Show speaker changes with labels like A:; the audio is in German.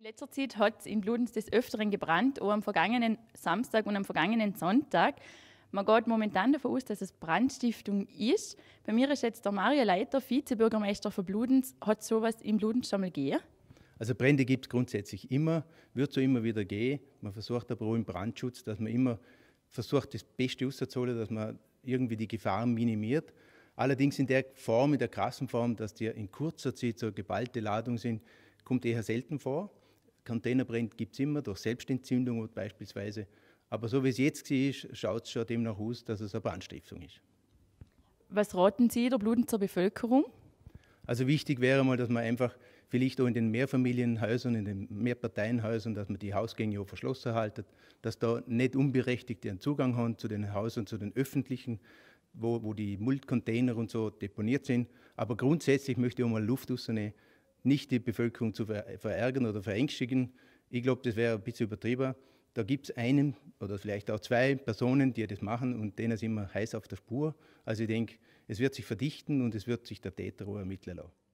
A: In letzter Zeit hat es in Bludenz des Öfteren gebrannt, auch am vergangenen Samstag und am vergangenen Sonntag. Man geht momentan davon aus, dass es Brandstiftung ist. Bei mir ist jetzt der Mario Leiter, Vizebürgermeister von Bludenz. Hat sowas in Bludenz schon mal gegeben?
B: Also Brände gibt es grundsätzlich immer, wird so immer wieder gehen. Man versucht aber auch im Brandschutz, dass man immer versucht, das Beste auszuholen, dass man irgendwie die Gefahren minimiert. Allerdings in der Form, in der krassen Form, dass die in kurzer Zeit so geballte Ladung sind, kommt eher selten vor. Containerbrenn gibt es immer durch Selbstentzündung beispielsweise. Aber so wie es jetzt ist, schaut es schon demnach aus, dass es eine Brandstiftung ist.
A: Was raten Sie der Bludenzer Bevölkerung?
B: Also wichtig wäre mal, dass man einfach vielleicht auch in den Mehrfamilienhäusern, in den Mehrparteienhäusern, dass man die Hausgänge auch verschlossen haltet, dass da nicht unberechtigt ihren Zugang haben zu den Häusern, zu den öffentlichen, wo, wo die Multcontainer und so deponiert sind. Aber grundsätzlich möchte ich auch mal Luft rausnehmen nicht die Bevölkerung zu verärgern oder verängstigen. Ich glaube, das wäre ein bisschen übertrieben. Da gibt es einen oder vielleicht auch zwei Personen, die das machen und denen sind wir heiß auf der Spur. Also ich denke, es wird sich verdichten und es wird sich der Täter auch ermitteln lassen.